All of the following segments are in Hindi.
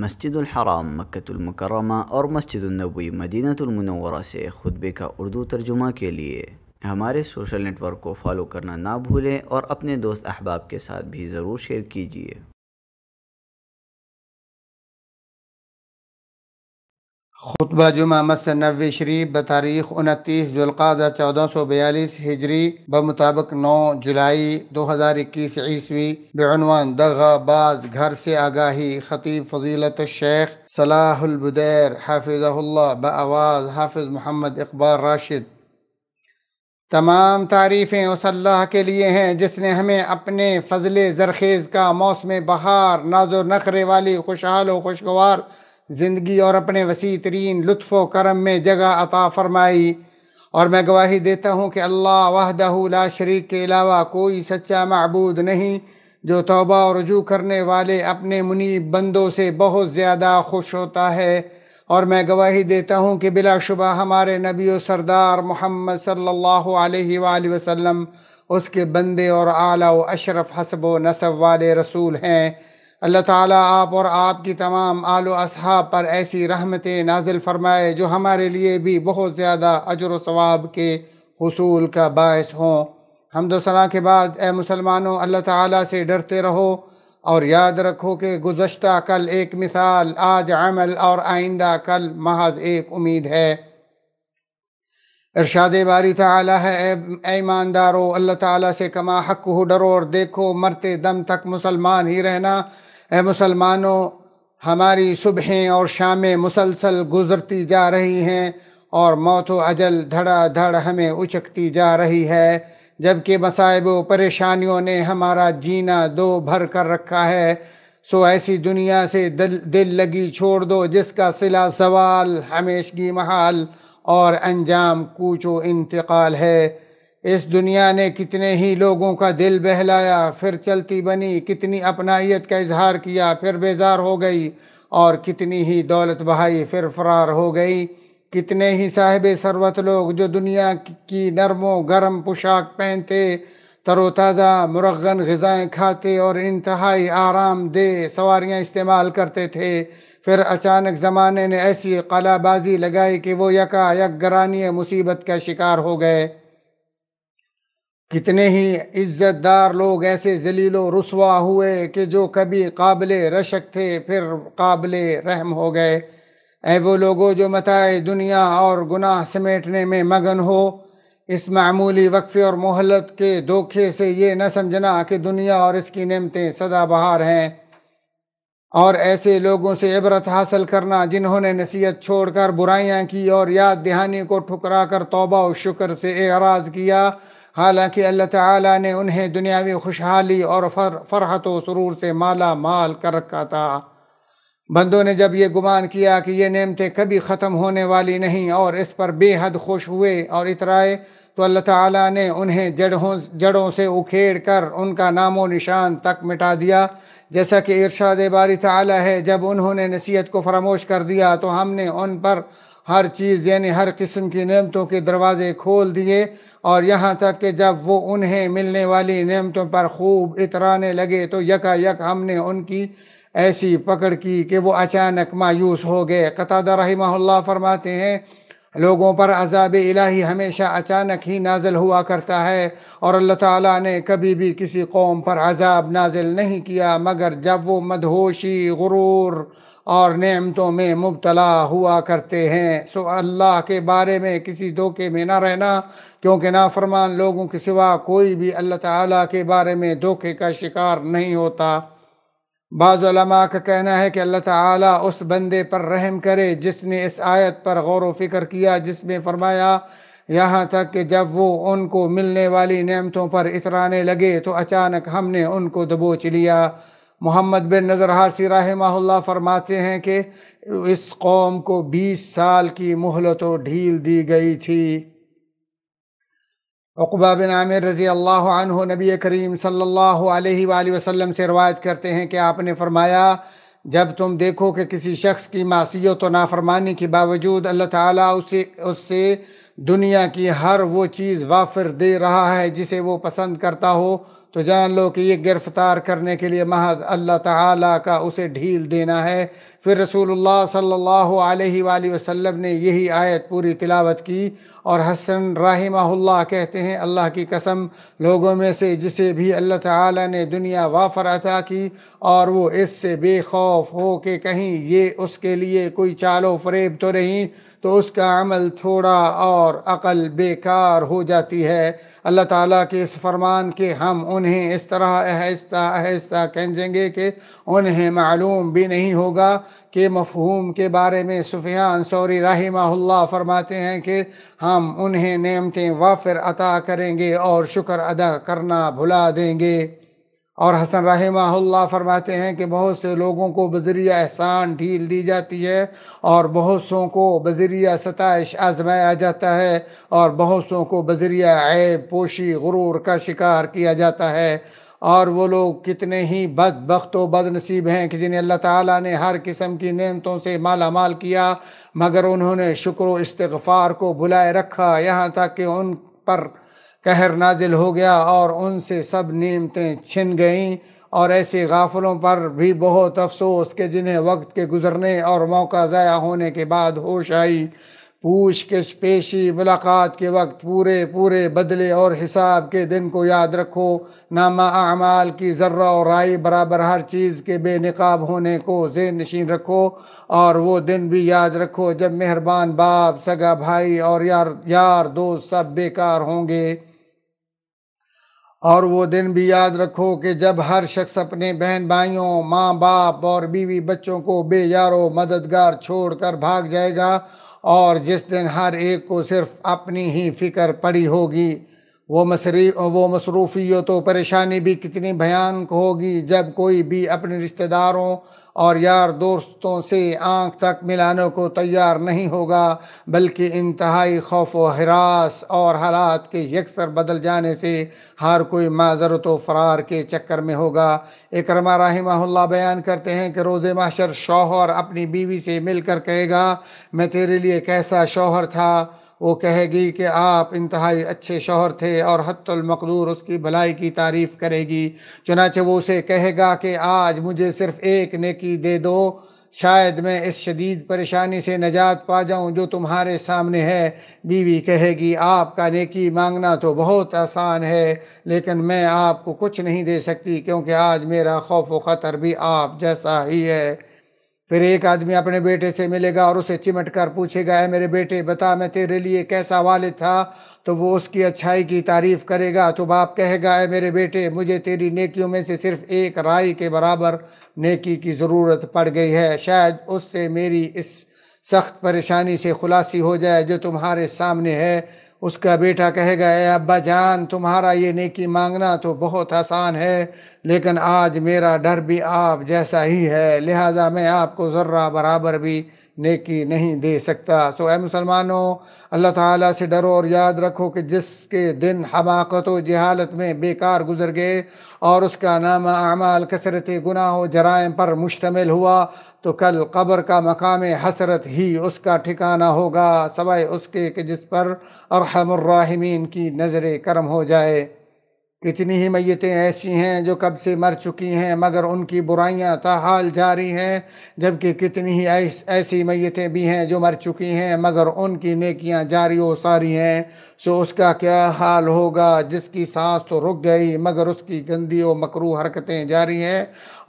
मस्जिद हराम मक्तुल और मस्जिद नबी मदीनतुल से खुतबे का उर्दू तर्जुमा के लिए हमारे सोशल नेटवर्क को फॉलो करना ना भूलें और अपने दोस्त अहबाब के साथ भी ज़रूर शेयर कीजिए खुतबा जुमा नबी शरीफ बतारीख उनतीस जुल्क़ा चौदह सौ बयालीस हिजरी ब मुताबक नौ जुलाई दो हज़ार इक्कीस ईस्वी बेनवान दगा बाज घर से आगाही खतीब फजीलत शेख सलाहुलबुदैर हाफिज़ल्ला बवाज़ हाफिज़ मोहम्मद इकबाल राशिद तमाम तारीफ़ें उस अल्लाह के लिए हैं जिसने हमें अपने फजल जरखेज़ का मौसम बहार नाजो नखरे वाली खुशहाल व खुशगवार ज़िंदगी और अपने वसी तरीन लुत्फ़ करम में जगह अता फ़रमाई और मैं गवाही देता हूँ कि अल्लाह वाहदहला शरीक के अलावा कोई सच्चा महबूद नहीं जो तोबा और रजू करने वाले अपने मुनीब बंदों से बहुत ज़्यादा खुश होता है और मैं गवाही देता हूँ कि बिलाशुबा हमारे नबी व सरदार मोहम्मद सल्लल्लाहु अलैहि वसल्लम उसके बंदे और आला व अशरफ हसब व नसब वाले रसूल हैं अल्लाह ताला आप और आपकी तमाम आलो असहाब पर ऐसी रहमतें नाजिल फरमाए जो हमारे लिए भी बहुत ज़्यादा अजर वाब के हसूल का बायस हों हम दोसरा के बाद ए मुसलमानों अल्लाह ताला से डरते रहो और याद रखो कि गुज्त कल एक मिसाल आज अमल और आइंदा कल महज एक उम्मीद है इरशाद बारी तला है ऐमानदारो अल्लाह ताला से कमा हक हो डरो और देखो मरते दम तक मुसलमान ही रहना ए मुसलमानों हमारी सुबहें और शामें मुसलसल गुजरती जा रही हैं और मौत व अजल धड़ हमें उचकती जा रही है जबकि मसायब परेशानियों ने हमारा जीना दो भर कर रखा है सो ऐसी दुनिया से दिल दिल लगी छोड़ दो जिसका सिला सवाल हमेशगी महाल और अंजाम कूचो इंतकाल है इस दुनिया ने कितने ही लोगों का दिल बहलाया फिर चलती बनी कितनी अपनाइत का इजहार किया फिर बेजार हो गई और कितनी ही दौलत बहाई फिर फरार हो गई कितने ही साहिब सरवत लोग जो दुनिया की नरमो गर्म पोशाक पहनते तरोताज़ा मुरगन गज़ाएँ खाते और इंतहाई आराम दे सवारियाँ इस्तेमाल करते थे फिर अचानक ज़माने ने ऐसी कलाबाजी लगाई कि वो यका यक गरानी मुसीबत का शिकार हो गए कितने ही इज़्ज़तदार लोग ऐसे जलील रसवा हुए कि जो कभी काबिल रशक थे फिर काबिल रहम हो गए ऐ वो लोगों जो मताए दुनिया और गुनाह समेटने में मगन हो इस मामूली वक्फे और मोहलत के धोखे से ये न समझना कि दुनिया और इसकी सदा बहार हैं और ऐसे लोगों से इबरत हासिल करना जिन्होंने नसीहत छोड़कर बुराइयां की और याद दहानी को ठुकरा कर तोबा और शुक्र से एराज किया हालांकि अल्लाह ताला ने उन्हें दुनियावी खुशहाली और फर फरहत व सुरूर से माला माल कर रखा था बंदों ने जब ये गुमान किया कि ये नेमतें कभी ख़त्म होने वाली नहीं और इस पर बेहद खुश हुए और इतराए तो अल्लाह ताला ने उन्हें जड़ों जड़ों से उखेड़ कर उनका नामो निशान तक मिटा दिया जैसा कि इरशाद बारी ताला है जब उन्होंने नसीहत को फरामोश कर दिया तो हमने उन पर हर चीज़ यानी हर किस्म की नियमतों के दरवाज़े खोल दिए और यहाँ तक कि जब वो उन्हें मिलने वाली नियमतों पर खूब इतराने लगे तो यकायक यक हमने उनकी ऐसी पकड़ की कि वो अचानक मायूस हो गए कतादा रही फरमाते हैं लोगों पर अजाब इलाही हमेशा अचानक ही नाजल हुआ करता है और अल्लाह ताला ने कभी भी किसी कौम पर अजाब नाजिल नहीं किया मगर जब वो मदहोशी गुरूर और नेमतों में मुबतला हुआ करते हैं सो अल्लाह के बारे में किसी धोखे में ना रहना क्योंकि नाफरमान लोगों के सिवा कोई भी अल्लाह ताला के बारे में धोखे का शिकार नहीं होता बाज़लमा का कहना है कि अल्लाह ताला उस बंदे पर रहम करे जिसने इस आयत पर गौर व फिक्र किया जिसमें फरमाया यहाँ तक कि जब वो उनको मिलने वाली नेमतों पर इतराने लगे तो अचानक हमने उनको दबोच लिया मोहम्मद बिन नज़र हाशी रहमा फरमाते हैं कि इस कौम को बीस साल की मोहलत ढील दी गई थी अकबा बिन आमिर रज़ी अल्लाह عنه, नबी करीम सल्लल्लाहु अलैहि वसल्लम से रवायत करते हैं कि आपने फरमाया जब तुम देखो कि किसी शख्स की मासीत व नाफरमानी के बावजूद अल्लाह ताला उसे उससे दुनिया की हर वो चीज़ वाफिर दे रहा है जिसे वो पसंद करता हो तो जान लो कि ये गिरफ्तार करने के लिए महज अल्लाह ताला का उसे ढील देना है फिर रसूलुल्लाह सल्लल्लाहु अलैहि वसल्लम ने यही आयत पूरी तिलावत की और हसन राहिमाहुल्लाह कहते हैं अल्लाह की कसम लोगों में से जिसे भी अल्लाह ताला ने दुनिया वाफर अता की और वो इससे बेखौफ हो कि कहीं ये उसके लिए कोई चालो फरेब तो नहीं तो उसका अमल थोड़ा और अकल बेकार हो जाती है अल्लाह ताला के इस फरमान के हम उन्हें इस तरह आहिस्ता आहिस्ता कहेंगे कि उन्हें मालूम भी नहीं होगा के मफहूम के बारे में सुफियान सौरी राहिमाहुल्ला फरमाते हैं कि हम उन्हें नेमतें वाफिर अता करेंगे और शुक्र अदा करना भुला देंगे और हसन रहमाहुल्ला फरमाते हैं कि बहुत से लोगों को बजरिया एहसान ढील दी जाती है और बहुत सों को बजरिया सतश आजमाया जाता है और बहुत सों को बजरिया ऐब पोशी गुरूर का शिकार किया जाता है और वो लोग कितने ही बद बख्त बदनसीब हैं कि जिन्हें अल्लाह ताला ने हर किस्म की नेमतों से माला माल किया मगर उन्होंने शुक्र इस्तफ़ार को बुलाए रखा यहाँ तक कि उन पर कहर नाजिल हो गया और उनसे सब नीमतें छिन गईं और ऐसे गाफलों पर भी बहुत अफसोस के जिन्हें वक्त के गुजरने और मौका ज़ाया होने के बाद होश आई पूछ के पेशी मुलाकात के वक्त पूरे पूरे बदले और हिसाब के दिन को याद रखो नामा अमाल की ज़र्रा और राय बराबर हर चीज़ के बेनकाब होने को जेन नशीन रखो और वो दिन भी याद रखो जब मेहरबान बाप सगा भाई और यार यार दोस्त सब बेकार होंगे और वो दिन भी याद रखो कि जब हर शख्स अपने बहन भाइयों माँ बाप और बीवी बच्चों को बेयारो मददगार छोड़ कर भाग जाएगा और जिस दिन हर एक को सिर्फ अपनी ही फिक्र पड़ी होगी वो मसरी वो हो तो परेशानी भी कितनी भयानक होगी जब कोई भी अपने रिश्तेदारों और यार दोस्तों से आंख तक मिलाने को तैयार नहीं होगा बल्कि इंतहाई खौफ व हरास और हालात के यकसर बदल जाने से हर कोई माजरत व फरार के चक्कर में होगा इकरमा रही बयान करते हैं कि रोज़े माशर शौहर अपनी बीवी से मिलकर कहेगा मैं तेरे लिए कैसा शौहर था वो कहेगी कि आप इंतहाई अच्छे शोहर थे और हत्तुलमकदूर उसकी भलाई की तारीफ़ करेगी चुनाचे वो उसे कहेगा कि आज मुझे सिर्फ एक नेकी दे दो शायद मैं इस शदीद परेशानी से नजात पा जाऊं जो तुम्हारे सामने है बीवी कहेगी आपका नेकी मांगना तो बहुत आसान है लेकिन मैं आपको कुछ नहीं दे सकती क्योंकि आज मेरा खौफ व ख़तर भी आप जैसा ही है फिर एक आदमी अपने बेटे से मिलेगा और उसे चिमट कर पूछेगा है मेरे बेटे बता मैं तेरे लिए कैसा वाले था तो वो उसकी अच्छाई की तारीफ करेगा तो बाप कहेगा है मेरे बेटे मुझे तेरी नेकियों में से सिर्फ एक राय के बराबर नेकी की ज़रूरत पड़ गई है शायद उससे मेरी इस सख्त परेशानी से खुलासी हो जाए जो तुम्हारे सामने है उसका बेटा कहेगा ए अब्बा जान तुम्हारा ये नेकी मांगना तो बहुत आसान है लेकिन आज मेरा डर भी आप जैसा ही है लिहाजा मैं आपको ज़र्रा बराबर भी नेकी नहीं दे सकता सो ए मुसलमानों अल्लाह ताला से डरो और याद रखो कि जिसके दिन हमाकत व जहालत में बेकार गुजर गए और उसका नाम अमाल कसरत गुनाह जराइम पर मुश्तमिल हुआ तो कल कब्र का मकाम हसरत ही उसका ठिकाना होगा सवाए उसके कि जिस पर अरहमर्राहमीन की नज़र करम हो जाए कितनी ही मैतें ऐसी हैं जो कब से मर चुकी हैं मगर उनकी बुराइयां ताहाल जारी हैं जबकि कितनी ही ऐस, ऐसी मैतें भी हैं जो मर चुकी हैं मगर उनकी नेकियां जारी और सारी हैं सो उसका क्या हाल होगा जिसकी सांस तो रुक गई मगर उसकी गंदी और मकरू हरकतें जारी हैं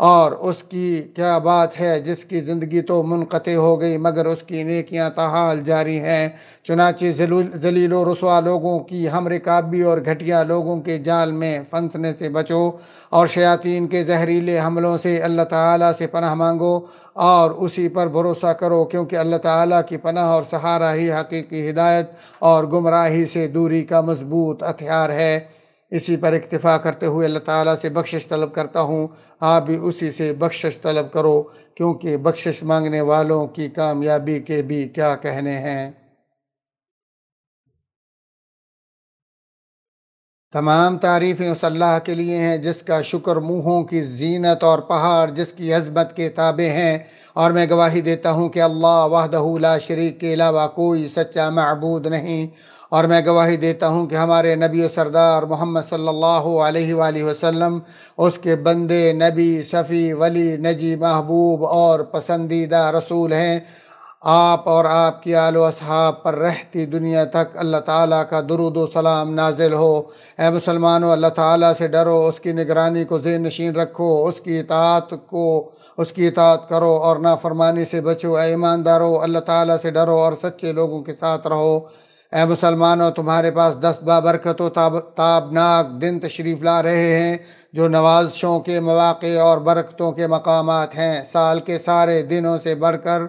और उसकी क्या बात है जिसकी ज़िंदगी तो मुनक़ हो गई मगर उसकी नेकियां तहाल तो जारी हैं चुनाचे जलीलो रसवा लोगों की हम रिकाबी और घटिया लोगों के जाल में फंसने से बचो और शयातीन के जहरीले हमलों से अल्लाह ताला से पनाह मांगो और उसी पर भरोसा करो क्योंकि अल्लाह ताला की पनाह और सहारा ही हकीकी हिदायत और गुमराही से से दूरी का मजबूत हथियार है इसी पर इक्तफ़ा करते हुए अल्लाह ताला से बख्शिश तलब करता हूँ आप भी उसी से बख्शिश तलब करो क्योंकि बख्शिश मांगने वालों की कामयाबी के भी क्या कहने हैं तमाम तारीफ़ें उस अल्लाह के लिए हैं जिसका शुक्र मुँहों की जीनत और पहाड़ जिसकी अजमत के ताबे हैं और मैं गवाही देता हूँ कि अल्लाह वाहदहूला शरीक के अलावा कोई सच्चा महबूद नहीं और मैं गवाही देता हूँ कि हमारे नबी सरदार मोहम्मद सल्ला वसम उसके बंदे नबी सफ़ी वली नजी महबूब और पसंदीदा रसूल हैं आप और आपकी आलो असहाब पर रहती दुनिया तक अल्लाह ताला का दरुद सलाम नाजिल हो ए मुसलमानों अल्लाह ताला से डरो उसकी निगरानी को जेन नशीन रखो उसकी इतात को उसकी इतात करो और नाफरमानी से बचो ए ईमानदारो अल्लाह ताला से डरो और सच्चे लोगों के साथ रहो ए मुसलमानों तुम्हारे पास दस बाबरकत ताब ताबनाक दिन तशरीफ ला रहे हैं जो नवाजशों के मौाक़े और बरकतों के मकाम हैं साल के सारे दिनों से बढ़कर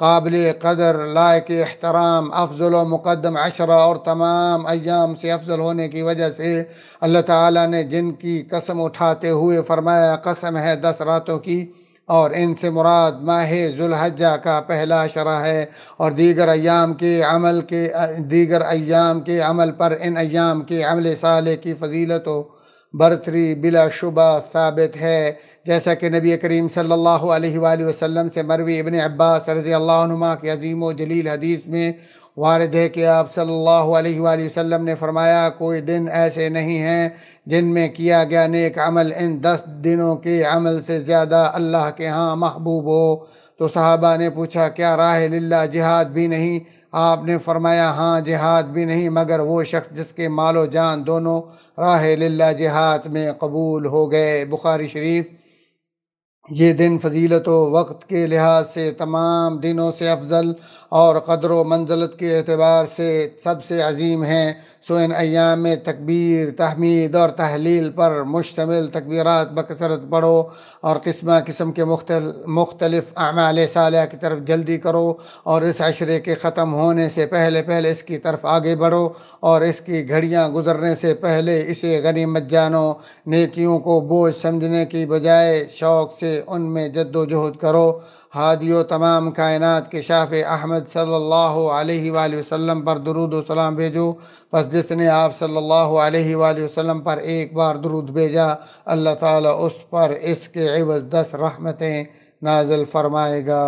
काबिल कदर लायक अहतराम अफजल मुकदम अशरा और तमाम अयाम से अफजल होने की वजह से अल्लाह ताला ने जिनकी कसम उठाते हुए फरमाया कसम है दस रातों की और इनसे मुराद माह जुल्हजा का पहला शरा है और दीगर अयाम के अमल के दीगर अयाम के अमल पर इन अयाम के अमल साल की फजीलत हो बरतरी बिलाशुबा साबित है जैसा कि नबी करीम सल्लल्लाहु अलैहि वसल्लम से मरवी इबन अब्बास रज़ी अल्लाह के अजीम व जलील हदीस में वारद है कि आप सल्लल्लाहु अलैहि वसल्लम ने फरमाया कोई दिन ऐसे नहीं हैं जिनमें किया गया नेक अमल इन दस दिनों के अमल से ज़्यादा अल्लाह के यहाँ महबूब हो तो साहबा ने पूछा क्या राह लिल्ला जिहाद भी नहीं आपने फरमाया हाँ जिहाद भी नहीं मगर वो शख्स जिसके मालो जान दोनों राह लिल्ला जिहाद में कबूल हो गए बुखारी शरीफ ये दिन फजीलत वक्त के लिहाज से तमाम दिनों से अफजल और कदर व मंजलत के अतबार से सबसे अजीम हैं सो इन अयाम तकबीर तहमीद और तहलील पर मुश्तमिल तकबीरत बकसरत पढ़ो और किस्म किस्म के मुख्तलिफ़ अमाल साल की तरफ जल्दी करो और इस अशरे के ख़त्म होने से पहले पहले इसकी तरफ आगे बढ़ो और इसकी घड़ियाँ गुजरने से पहले इसे गनीमत जानो नेकियों को बोझ समझने की बजाय शौक़ से उनमें जद्दोजहद करो हादियो तमाम कायनात के शाफ़ अहमद सल्लल्लाहु अलैहि वसल्लम पर दरूद सलाम भेजो बस जिसने आप सल्लल्लाहु अलैहि वसल्लम पर एक बार दरुद भेजा अल्लाह ताला उस पर इसके एवज दस रहमतें नाजल फरमाएगा